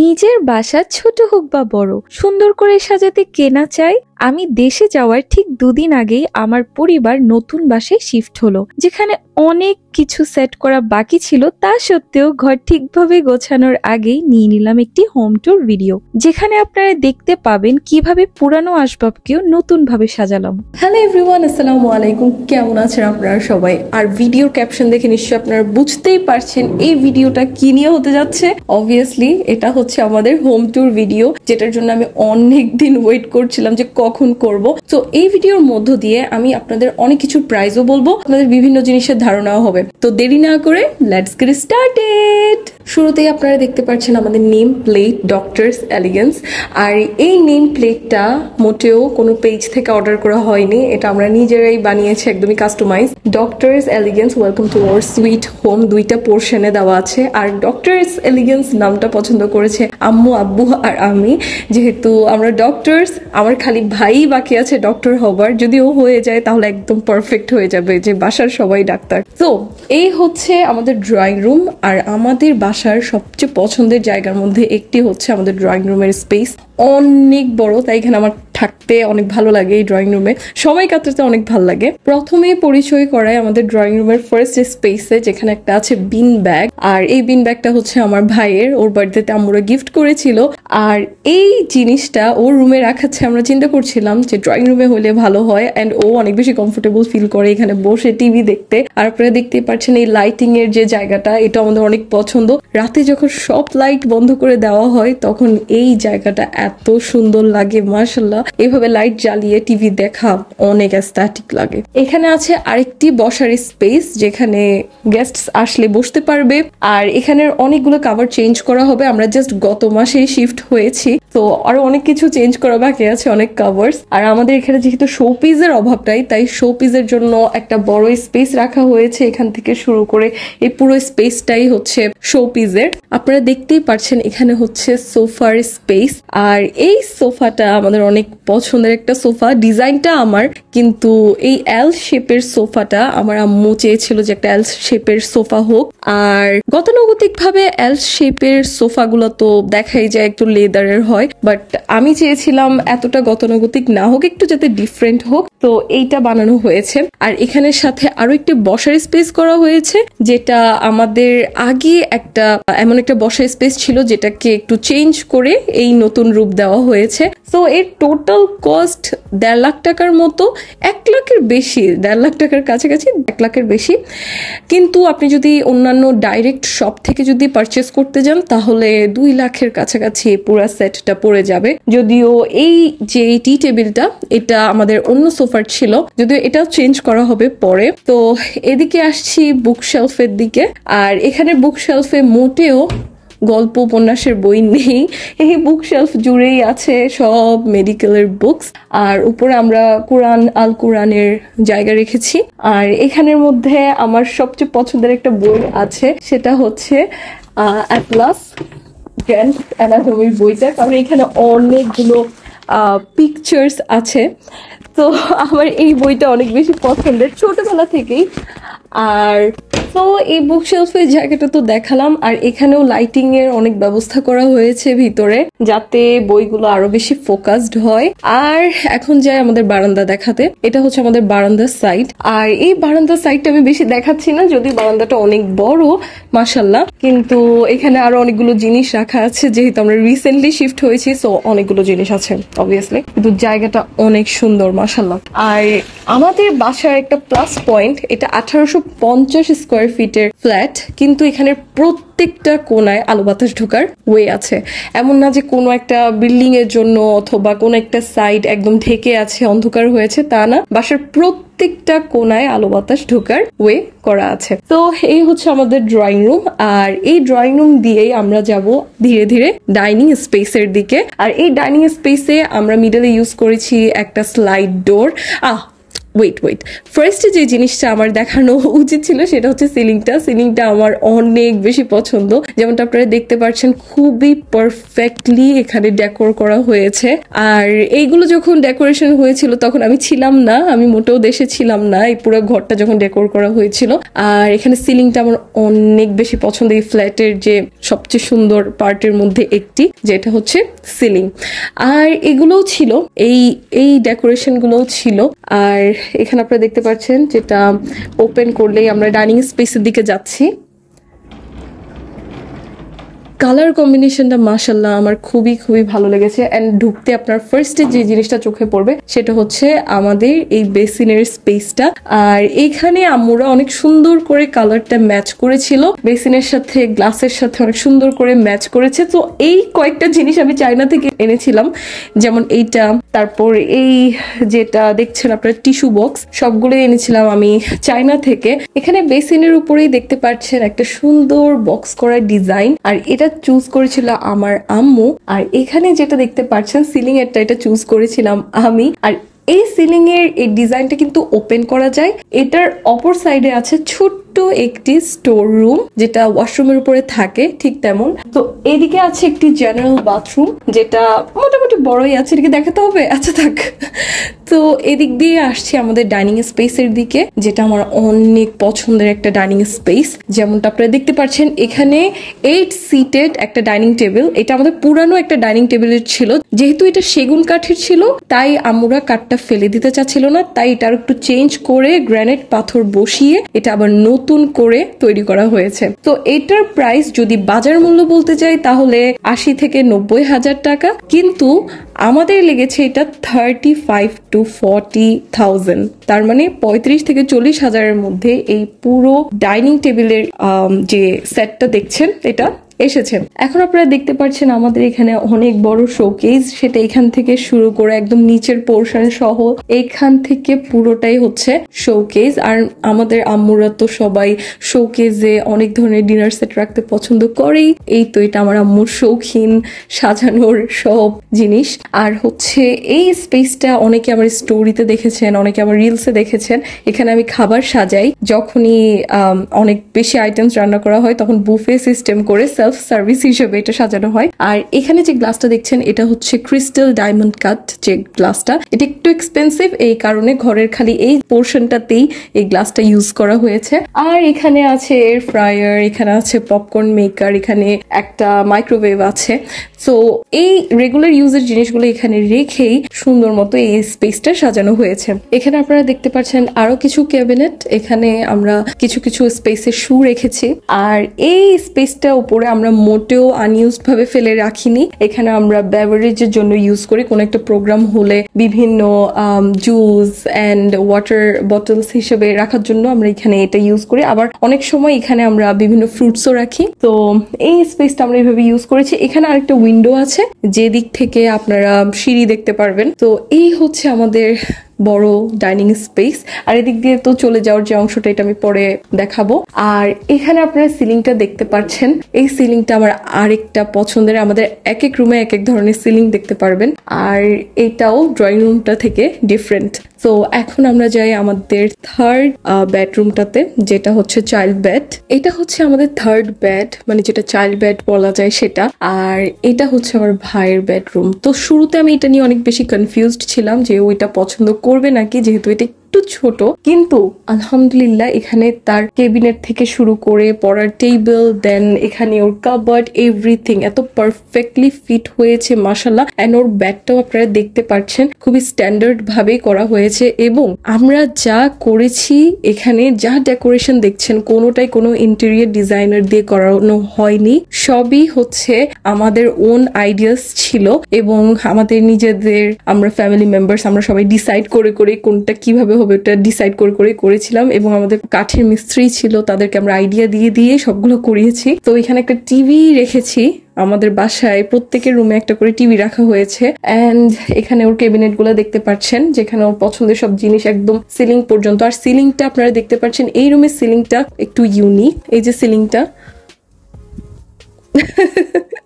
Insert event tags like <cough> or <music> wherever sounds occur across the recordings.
নিজের বাসা ছোট হোক বা বড় সুন্দর করে সাজাতে কেনা চাই আমি দেশে যাওয়ার ঠিক দুদিন আগেই আমার পরিবার নতুন বাসে শিফট হলো যেখানে অনেক কিছু সেট করা বাকি ছিল তা সত্ত্বেও ঘর ঠিকভাবে গোছানোর আগেই নিয়ে নিলাম একটি হোম ট্যুর ভিডিও যেখানে আপনারা দেখতে পাবেন কিভাবে পুরানো আসবাবকেও নতুন ভাবে সাজালাম হ্যালো এভরিওয়ান আসসালামু আলাইকুম কেমন আছেন আপনারা সবাই আর ভিডিওর ক্যাপশন দেখে নিশ্চয়ই আপনারা বুঝতেই পারছেন এই ভিডিওটা কি নিয়ে হতে যাচ্ছে অবভিয়াসলি এটা হচ্ছে আমাদের হোম ট্যুর ভিডিও যেটার জন্য আমি অনেক দিন ওয়েট করছিলাম যে কখন করব তো এই ভিডিওর মধ্য দিয়ে আমি আপনাদের অনেক কিছু প্রাইজও বলবো আপনাদের বিভিন্ন জিনিসের ধারণাও হবে তো দেরি না করে লেটস গেট স্টার্টেড শুরুতেই আপনারা দেখতে পাচ্ছেন আমাদের নেম প্লেট ডক্টরস এলিগেন্স আর এই নেম প্লেটটা মোটেও কোনো পেজ থেকে অর্ডার করা হয়নি এটা আমরা নিজেরাই বানিয়েছি একদমই customize doctors elegance welcome to our sweet home দুইটা পোর্শনে দেওয়া আছে আর ডক্টরস এলিগেন্স নামটা পছন্দ করেছে আম্মু আব্বু আর আমি যেহেতু আমরা ডক্টরস আমার খালি ভাই বাকি আছে ডক্টর হবার যদি ও হয়ে যায় তাহলে একদম পারফেক্ট হয়ে যাবে যে বাসার সবাই ডাক্তার তো এই হচ্ছে আমাদের ড্রয়িং রুম আর আমাদের বাসার সবচেয়ে পছন্দের জায়গার মধ্যে একটি হচ্ছে আমাদের ড্রয়িং রুমের স্পেস অনেক বড় তাই এখানে আমার থাকতে অনেক ভালো লাগে এই ড্রয়িং রুমে সবাই কাটাতে অনেক ভালো লাগে প্রথমে পরিচয় করায় আমাদের ড্রয়িং রুমের ফার্স্ট স্পেসে যেখানে একটা আছে বিন ব্যাগ আর এই বিন ব্যাগটা হচ্ছে আমার ভাইয়ের ওর বার্থডেতে আমরা গিফট করেছিল আর এই জিনিসটা ওর রুমে রাখাচ্ছে আমরা চিন্তা করছিলাম যে ড্রয়িং রুমে হলে ভালো হয় অ্যান্ড ও অনেক বেশি কমফোর্টেবল ফিল করে এখানে বসে টিভি দেখতে আর আপনারা দেখতে পাচ্ছেন এই লাইটিং এর যে জায়গাটা এটা আমাদের অনেক পছন্দ রাতে যখন সব লাইট বন্ধ করে দেওয়া হয় তখন এই জায়গাটা এত সুন্দর লাগে মার্শাল্লাহ এভাবে লাইট জ্বালিয়ে টিভি দেখা অনেক অ্যাস্থেটিক লাগে এখানে আছে আরেকটি বসার স্পেস যেখানে গেস্ট আসলে বসতে পারবে আর এখানের অনেকগুলো কাভার চেঞ্জ করা হবে আমরা জাস্ট গত মাসেই শিফট হয়েছি তো আরো অনেক কিছু চেঞ্জ করা বাকি আছে অনেক কাভার্স আর আমাদের এখানে যেহেতু শো পিসের অভাব নাই তাই শো পিসের জন্য একটা বড় স্পেস রাখা হয়েছে এখান থেকে শুরু করে এই পুরো স্পেসটাই হচ্ছে শো পিসের আপনারা দেখতেই পারছেন এখানে হচ্ছে সোফার স্পেস আর এই সোফাটা আমাদের অনেক পছন্দের একটা সোফা ডিজাইনটা আমার কিন্তু এই এল শেপের সোফাটা আমার আম্মু চেয়েছিল যে একটা এল শেপের সোফা হোক আর গতানুগতিক ভাবে এল শেপের সোফাগুলো তো দেখাই যায় একটু লেদারের হয় হয় বাট আমি চেয়েছিলাম এতটা গতানুগতিক না হোক একটু যাতে ডিফারেন্ট হোক তো এইটা বানানো হয়েছে আর এখানের সাথে আরো একটি বসার স্পেস করা হয়েছে যেটা আমাদের আগে একটা এমন একটা বসার স্পেস ছিল যেটাকে একটু চেঞ্জ করে এই নতুন রূপ দেওয়া হয়েছে সো এর টোটাল কস্ট দেড় লাখ টাকার মতো এক লাখের বেশি দেড় লাখ টাকার কাছাকাছি এক লাখের বেশি কিন্তু আপনি যদি অন্যান্য ডাইরেক্ট শপ থেকে যদি পারচেস করতে যান তাহলে দুই লাখের কাছাকাছি পুরো সেটটা পড়ে যাবে যদিও এই যে টি টেবিলটা এটা আমাদের অন্য সোফার ছিল যদিও এটা চেঞ্জ করা হবে পরে তো এদিকে আসছি বুকশেলফের দিকে আর এখানে বুকশেলফে মোটেও গল্প উপন্যাসের বই নেই এই বুকশেলফ জুড়েই আছে সব মেডিকেলের বুকস আর উপরে আমরা কোরআন আল কোরআনের জায়গা রেখেছি আর এখানের মধ্যে আমার সবচেয়ে পছন্দের একটা বই আছে সেটা হচ্ছে অ্যাটলাস গ্র্যান্ড অ্যানাটমির বইটা কারণ এখানে অনেকগুলো পিকচার্স আছে তো আমার এই বইটা অনেক বেশি পছন্দের ছোটবেলা থেকেই আর তো এই বুক শেলফের জায়গাটা তো দেখালাম আর এখানেও লাইটিং এর অনেক ব্যবস্থা করা হয়েছে ভিতরে যাতে বইগুলো আরো বেশি ফোকাসড হয় আর এখন যাই আমাদের বারান্দা দেখাতে এটা হচ্ছে আমাদের বারান্দার সাইড আর এই বারান্দার সাইডটা আমি বেশি দেখাচ্ছি না যদি বারান্দাটা অনেক বড় মাসাল্লাহ কিন্তু এখানে আরো অনেকগুলো জিনিস রাখা আছে যেহেতু আমরা রিসেন্টলি শিফট হয়েছি সো অনেকগুলো জিনিস আছে অবভিয়াসলি কিন্তু জায়গাটা অনেক সুন্দর মাসাল্লাহ আর আমাদের বাসার একটা প্লাস পয়েন্ট এটা আঠারোশো পঞ্চাশ স্কোয়ার স্কোয়ার ফিটের ফ্ল্যাট কিন্তু এখানের প্রত্যেকটা কোনায় আলো বাতাস ঢোকার ওয়ে আছে এমন না যে কোনো একটা বিল্ডিং এর জন্য অথবা কোনো একটা সাইড একদম ঢেকে আছে অন্ধকার হয়েছে তা না বাসার প্রত্যেকটা কোনায় আলো বাতাস ঢোকার ওয়ে করা আছে তো এই হচ্ছে আমাদের ড্রয়িং রুম আর এই ড্রয়িং রুম দিয়েই আমরা যাব ধীরে ধীরে ডাইনিং স্পেসের দিকে আর এই ডাইনিং স্পেসে আমরা মিডলে ইউজ করেছি একটা slide door ah wait wait ফার্স্টে যে জিনিসটা আমার দেখানো <laughs> উচিত ছিল সেটা হচ্ছে সিলিংটা সিলিংটা আমার অনেক বেশি পছন্দ যেমনটা আপনারা দেখতে পাচ্ছেন খুবই পারফেক্টলি এখানে ডেকোর করা হয়েছে আর এইগুলো যখন ডেকোরেশন হয়েছিল তখন আমি ছিলাম না আমি মোটেও দেশে ছিলাম না এই পুরো ঘরটা যখন ডেকোর করা হয়েছিল আর এখানে সিলিংটা আমার অনেক বেশি পছন্দ এই ফ্ল্যাটের যে সবচেয়ে সুন্দর পার্টের মধ্যে একটি যেটা হচ্ছে সিলিং আর এগুলোও ছিল এই এই ডেকোরেশনগুলোও ছিল আর এখানে আপনারা দেখতে পাচ্ছেন যেটা ওপেন করলেই আমরা ডাইনিং স্পেসের দিকে যাচ্ছি কালার কম্বিনেশনটা মাসাল্লাহ আমার খুবই খুবই ভালো লেগেছে অ্যান্ড ঢুকতে আপনার ফার্স্টে যে জিনিসটা চোখে পড়বে সেটা হচ্ছে আমাদের এই বেসিনের স্পেসটা আর এইখানে আমরা অনেক সুন্দর করে কালারটা ম্যাচ করেছিল বেসিনের সাথে গ্লাসের সাথে অনেক সুন্দর করে ম্যাচ করেছে তো এই কয়েকটা জিনিস আমি চায়না থেকে এনেছিলাম যেমন এইটা তারপর এই যেটা দেখছেন আপনার টিস্যু বক্স সবগুলো এনেছিলাম আমি চায়না থেকে এখানে বেসিনের উপরেই দেখতে পাচ্ছেন একটা সুন্দর বক্স করা ডিজাইন আর এটা চুজ করেছিল আমার আম্মু আর এখানে যেটা দেখতে পাচ্ছেন সিলিং এরটা এটা চুজ করেছিলাম আমি আর এই সিলিং এর এই ডিজাইনটা কিন্তু ওপেন করা যায় এটার অপর সাইডে আছে ছোট্ট ছোট্ট একটি স্টোর রুম যেটা ওয়াশরুমের উপরে থাকে ঠিক তেমন তো এদিকে আছে একটি জেনারেল বাথরুম যেটা মোটামুটি বড়ই আছে এদিকে দেখাতে হবে আচ্ছা থাক তো এদিক দিয়ে আসছি আমাদের ডাইনিং স্পেসের দিকে যেটা আমার অনেক পছন্দের একটা ডাইনিং স্পেস যেমনটা আপনারা দেখতে পাচ্ছেন এখানে এইট সিটেড একটা ডাইনিং টেবিল এটা আমাদের পুরানো একটা ডাইনিং টেবিলের ছিল যেহেতু এটা সেগুন কাঠের ছিল তাই আমরা কাঠটা ফেলে দিতে চাচ্ছিল না তাই এটা একটু চেঞ্জ করে গ্রানাইট পাথর বসিয়ে এটা আবার নতুন নতুন করে তৈরি করা হয়েছে তো এটার প্রাইস যদি বাজার মূল্য বলতে চাই তাহলে আশি থেকে নব্বই হাজার টাকা কিন্তু আমাদের লেগেছে এটা thirty five to forty thousand তার মানে পঁয়ত্রিশ থেকে চল্লিশ হাজারের মধ্যে এই পুরো ডাইনিং টেবিলের যে সেটটা দেখছেন এটা এসেছে এখন আপনারা দেখতে পাচ্ছেন আমাদের এখানে অনেক বড় শোকেজ সেটা এখান থেকে শুরু করে একদম নিচের পোর্শন সহ এখান থেকে পুরোটাই হচ্ছে শোকেজ আর আমাদের আম্মুরা তো সবাই শোকেজে অনেক ধরনের ডিনার সেট রাখতে পছন্দ করেই এই তো এটা আমার আম্মুর শৌখিন সাজানোর সব জিনিস আর হচ্ছে এই স্পেসটা অনেকে আমার স্টোরিতে দেখেছেন অনেকে আমার রিলসে দেখেছেন এখানে আমি খাবার সাজাই যখনই অনেক বেশি আইটেমস রান্না করা হয় তখন বুফে সিস্টেম করে সেলফ সার্ভিস হিসেবে এটা সাজানো হয় আর এখানে যে গ্লাসটা দেখছেন এটা হচ্ছে ক্রিস্টাল ডায়মন্ড কাট যে গ্লাসটা এটা একটু এক্সপেন্সিভ এই কারণে ঘরের খালি এই পোর্শনটাতেই এই গ্লাসটা ইউজ করা হয়েছে আর এখানে আছে এয়ার ফ্রায়ার এখানে আছে পপকর্ন মেকার এখানে একটা মাইক্রোওয়েভ আছে সো এই রেগুলার ইউজের জিনিসগুলো এখানে রেখেই সুন্দর মতো এই স্পেসটা সাজানো হয়েছে এখানে আপনারা দেখতে পাচ্ছেন আরো কিছু ক্যাবিনেট এখানে আমরা কিছু কিছু স্পেসে শু রেখেছি আর এই স্পেসটা উপরে আমরা মোটেও আনইউজ ভাবে ফেলে রাখিনি এখানে আমরা ব্যাভারেজের জন্য ইউজ করি কোনো একটা প্রোগ্রাম হলে বিভিন্ন জুস অ্যান্ড ওয়াটার বটলস হিসেবে রাখার জন্য আমরা এখানে এটা ইউজ করি আবার অনেক সময় এখানে আমরা বিভিন্ন ফ্রুটসও রাখি তো এই স্পেসটা আমরা এইভাবে ইউজ করেছি এখানে আরেকটা উইন্ডো আছে যেদিক থেকে আপনারা সিঁড়ি দেখতে পারবেন তো এই হচ্ছে আমাদের বড় ডাইনিং স্পেস আর এদিক দিয়ে তো চলে যাওয়ার যে অংশটা এটা আমি পরে দেখাবো আর এখানে আপনারা সিলিংটা দেখতে পাচ্ছেন এই সিলিংটা আমার আরেকটা পছন্দের আমাদের এক এক রুমে এক এক ধরনের সিলিং দেখতে পারবেন আর এটাও ড্রয়িং রুমটা থেকে ডিফারেন্ট তো এখন আমরা যাই আমাদের থার্ড বেডরুমটাতে যেটা হচ্ছে চাইল্ড বেড এটা হচ্ছে আমাদের থার্ড বেড মানে যেটা চাইল্ড বেড বলা যায় সেটা আর এটা হচ্ছে আমার ভাইয়ের বেডরুম তো শুরুতে আমি এটা নিয়ে অনেক বেশি কনফিউজড ছিলাম যে ওইটা পছন্দ করবে নাকি যেহেতু এটা একটু ছোট কিন্তু আলহামদুলিল্লাহ এখানে তার কেবিনেট থেকে শুরু করে পড়ার টেবিল দেন এখানে ওর কাবার্ড এভরিথিং এত পারফেক্টলি ফিট হয়েছে মাসাল্লাহ অ্যান্ড ওর ব্যাগটাও আপনারা দেখতে পাচ্ছেন খুবই স্ট্যান্ডার্ড ভাবেই করা হয়েছে এবং আমরা যা করেছি এখানে যা ডেকোরেশন দেখছেন কোনোটাই কোনো ইন্টেরিয়ার ডিজাইনার দিয়ে করানো হয়নি সবই হচ্ছে আমাদের ওন আইডিয়াস ছিল এবং আমাদের নিজেদের আমরা ফ্যামিলি মেম্বার্স আমরা সবাই ডিসাইড করে করে কোনটা কিভাবে হবে ওটা ডিসাইড করে করে করেছিলাম এবং আমাদের কাঠের মিস্ত্রি ছিল তাদেরকে আমরা আইডিয়া দিয়ে দিয়ে সবগুলো করিয়েছি তো এখানে একটা টিভি রেখেছি আমাদের বাসায় প্রত্যেকের রুমে একটা করে টিভি রাখা হয়েছে অ্যান্ড এখানে ওর গুলো দেখতে পাচ্ছেন যেখানে ওর পছন্দের সব জিনিস একদম সিলিং পর্যন্ত আর সিলিংটা আপনারা দেখতে পাচ্ছেন এই রুমের সিলিংটা একটু ইউনিক এই যে সিলিংটা <laughs>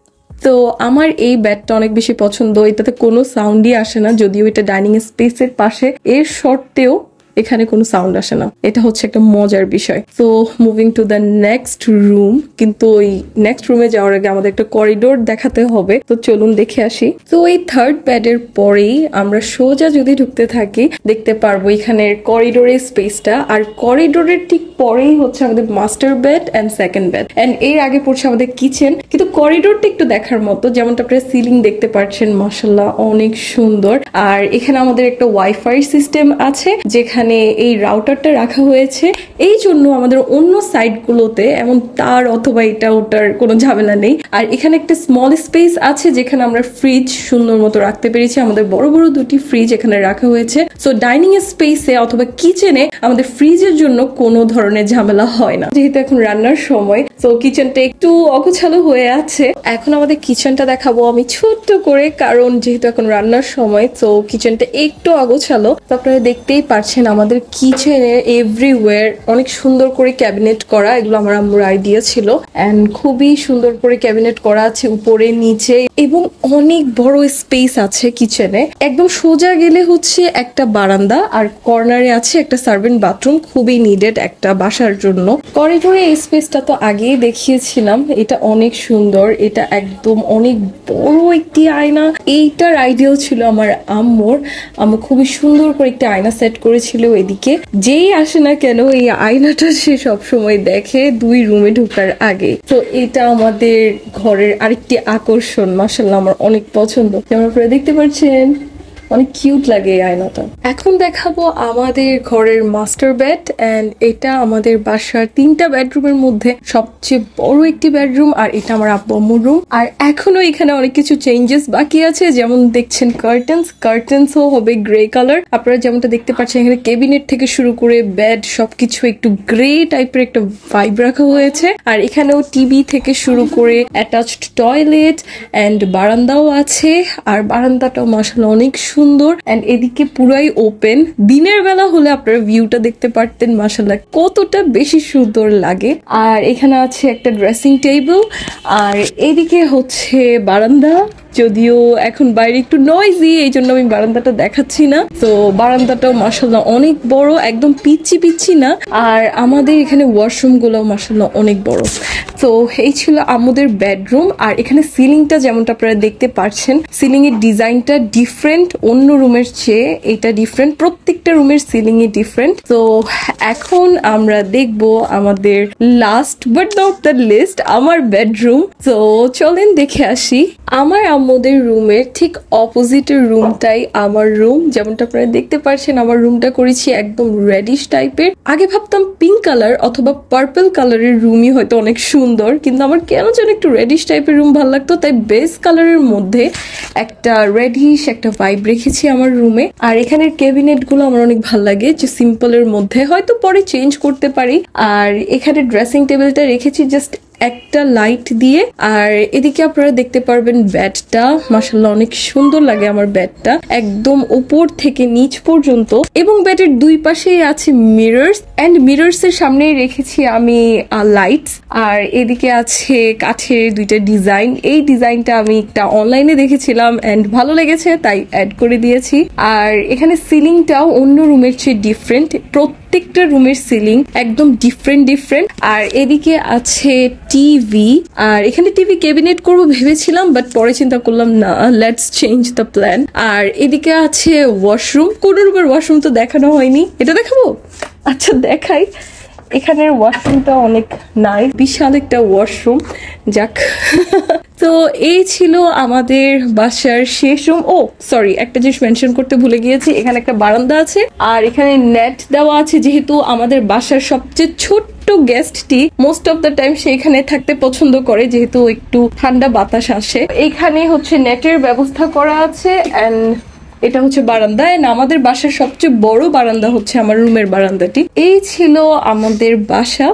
তো আমার এই ব্যাটটা অনেক বেশি পছন্দ এটাতে কোনো সাউন্ডই আসে না যদিও এটা ডাইনিং স্পেসের পাশে এর শর্তেও এখানে কোনো সাউন্ড আসে না এটা হচ্ছে একটা মজার বিষয় তো moving to the next room কিন্তু ওই নেক্সট রুমে যাওয়ার আগে আমাদের একটা করিডোর দেখাতে হবে তো চলুন দেখে আসি তো এই থার্ড এর পরেই আমরা সোজা যদি ঢুকতে থাকি দেখতে পারবো এখানের করিডোরের স্পেসটা আর করিডোরের ঠিক পরেই হচ্ছে আমাদের master bed and second bed and এর আগে পড়ছে আমাদের কিচেন কিন্তু করিডোরটা একটু দেখার মতো যেমনটা আপনারা সিলিং দেখতে পাচ্ছেন মাসাল্লাহ অনেক সুন্দর আর এখানে আমাদের একটা ওয়াইফাই সিস্টেম আছে যেখানে এখানে এই রাউটারটা রাখা হয়েছে এই জন্য আমাদের অন্য সাইডগুলোতে এমন তার অথবা এটা ওটার কোনো ঝামেলা নেই আর এখানে একটা স্মল স্পেস আছে যেখানে আমরা ফ্রিজ সুন্দর মতো রাখতে পেরেছি আমাদের বড় বড় দুটি ফ্রিজ এখানে রাখা হয়েছে সো ডাইনিং এর স্পেসে অথবা কিচেনে আমাদের ফ্রিজের জন্য কোনো ধরনের ঝামেলা হয় না যেহেতু এখন রান্নার সময় সো কিচেনটা একটু অগোছালো হয়ে আছে এখন আমাদের কিচেনটা দেখাবো আমি ছোট্ট করে কারণ যেহেতু এখন রান্নার সময় তো কিচেনটা একটু অগোছালো তো আপনারা দেখতেই পারছেন আমাদের কিচেনে এভরিওয়ার অনেক সুন্দর করে ক্যাবিনেট করা এগুলো আমার আম্মুর আইডিয়া ছিল অ্যান্ড খুবই সুন্দর করে ক্যাবিনেট করা আছে উপরে নিচে এবং অনেক বড় স্পেস আছে কিচেনে একদম সোজা গেলে হচ্ছে একটা বারান্দা আর কর্নারে আছে একটা সার্ভেন্ট বাথরুম খুবই নিডেড একটা বাসার জন্য করিডোরে এই স্পেসটা তো আগেই দেখিয়েছিলাম এটা অনেক সুন্দর এটা একদম অনেক বড় একটি আয়না এইটার আইডিয়াও ছিল আমার আম্মুর আম্মু খুবই সুন্দর করে একটি আয়না সেট করেছিল গেলেও এদিকে যেই আসে না কেন এই আয়নাটা সে সবসময় দেখে দুই রুমে ঢোকার আগে তো এটা আমাদের ঘরের আরেকটি আকর্ষণ মাসাল্লাহ আমার অনেক পছন্দ আপনারা দেখতে পাচ্ছেন অনেক কিউট লাগে এই আয়নাটা এখন দেখাবো আমাদের ঘরের মাস্টার বেড অ্যান্ড এটা আমাদের বাসার তিনটা বেডরুমের মধ্যে সবচেয়ে বড় একটি বেডরুম আর এটা আমার আব্বু রুম আর এখনো এখানে অনেক কিছু চেঞ্জেস বাকি আছে যেমন দেখছেন কার্টেন্স কার্টেন্সও হবে গ্রে কালার আপনারা যেমনটা দেখতে পাচ্ছেন এখানে কেবিনেট থেকে শুরু করে বেড সবকিছু একটু গ্রে টাইপের একটা ভাইব রাখা হয়েছে আর এখানেও টিভি থেকে শুরু করে অ্যাটাচড টয়লেট অ্যান্ড বারান্দাও আছে আর বারান্দাটাও মাসাল অনেক সুন্দর অ্যান্ড এদিকে পুরাই ওপেন দিনের বেলা হলে আপনারা ভিউটা দেখতে পারতেন মাসাল্লাহ কতটা বেশি সুন্দর লাগে আর এখানে আছে একটা ড্রেসিং টেবিল আর এদিকে হচ্ছে বারান্দা যদিও এখন বাইরে একটু নয়েজি এই জন্য আমি বারান্দাটা দেখাচ্ছি না তো বারান্দাটাও মাসাল্লাহ অনেক বড় একদম পিচ্ছি পিচ্ছি না আর আমাদের এখানে ওয়াশরুমগুলো মাসাল্লাহ অনেক বড় তো এই ছিল আমাদের বেডরুম আর এখানে সিলিংটা যেমনটা আপনারা দেখতে পাচ্ছেন সিলিং এর ডিজাইনটা ডিফারেন্ট অন্য রুমের চেয়ে এটা ডিফারেন্ট প্রত্যেকটা রুমের সিলিং এ ডিফারেন্ট তো এখন আমরা দেখব আমাদের last but not the least আমার বেডরুম তো চলেন দেখে আসি আমার আমাদের রুমের ঠিক অপোজিটের রুমটাই আমার রুম যেমনটা আপনারা দেখতে পাচ্ছেন আমার রুমটা করেছি একদম রেডিশ টাইপের আগে ভাবতাম পিঙ্ক কালার অথবা পার্পল কালারের রুমই হয়তো অনেক সুন্দর সুন্দর কিন্তু আমার কেন যেন একটু রেডিশ টাইপের রুম ভালো লাগতো তাই বেস কালারের মধ্যে একটা রেডিশ একটা ভাইব রেখেছি আমার রুমে আর এখানের ক্যাবিনেটগুলো আমার অনেক ভালো লাগে যে সিম্পলের মধ্যে হয়তো পরে চেঞ্জ করতে পারি আর এখানে ড্রেসিং টেবিলটা রেখেছি জাস্ট একটা লাইট দিয়ে আর এদিকে আপনারা দেখতে পারবেন ব্যাটটা মাসাল্লাহ অনেক সুন্দর লাগে আমার ব্যাটটা একদম উপর থেকে নিচ পর্যন্ত এবং ব্যাটের দুই পাশে আছে মিরর্স অ্যান্ড মিরর্স এর সামনে রেখেছি আমি লাইটস আর এদিকে আছে কাঠের দুইটা ডিজাইন এই ডিজাইনটা আমি একটা অনলাইনে দেখেছিলাম অ্যান্ড ভালো লেগেছে তাই অ্যাড করে দিয়েছি আর এখানে সিলিংটাও অন্য রুমের চেয়ে ডিফারেন্ট প্রত্যেক প্রত্যেকটা রুমের সিলিং একদম ডিফারেন্ট ডিফারেন্ট আর এদিকে আছে টিভি আর এখানে টিভি ক্যাবিনেট করব ভেবেছিলাম বাট পরে চিন্তা করলাম না লেটস চেঞ্জ দ্য প্ল্যান আর এদিকে আছে ওয়াশরুম কোনো রুমের ওয়াশরুম তো দেখানো হয়নি এটা দেখাবো আচ্ছা দেখাই এখানের ওয়াশরুমটা অনেক নাই বিশাল একটা ওয়াশরুম যাক <laughs> তো এই ছিল আমাদের বাসার শেষ রুম ও সরি একটা জিনিস মেনশন করতে ভুলে গিয়েছি এখানে একটা বারান্দা আছে আর এখানে নেট দেওয়া আছে যেহেতু আমাদের বাসার সবচেয়ে ছোট্ট গেস্টটি মোস্ট অফ দ্য টাইম এখানে থাকতে পছন্দ করে যেহেতু একটু ঠান্ডা বাতাস আসে এখানে হচ্ছে নেটের ব্যবস্থা করা আছে অ্যান্ড এটা হচ্ছে বারান্দা এন্ড আমাদের বাসার সবচেয়ে বড় বারান্দা হচ্ছে আমার রুমের বারান্দাটি এই ছিল আমাদের বাসা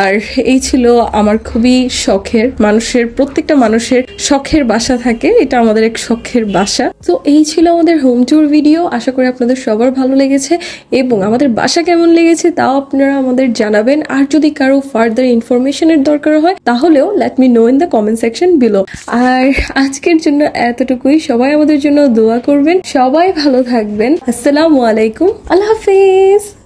আর এই ছিল আমার খুবই শখের মানুষের প্রত্যেকটা মানুষের শখের বাসা থাকে এটা আমাদের এক শখের বাসা তো এই ছিল আমাদের হোম ট্যুর ভিডিও আশা করি আপনাদের সবার ভালো লেগেছে এবং আমাদের বাসা কেমন লেগেছে তাও আপনারা আমাদের জানাবেন আর যদি কারো ফার্দার ইনফরমেশনের দরকার হয় তাহলেও let me know in the comment section below আর আজকের জন্য এতটুকুই সবাই আমাদের জন্য দোয়া করবেন সবাই ভালো থাকবেন আসসালামু আলাইকুম আল্লাহ হাফিজ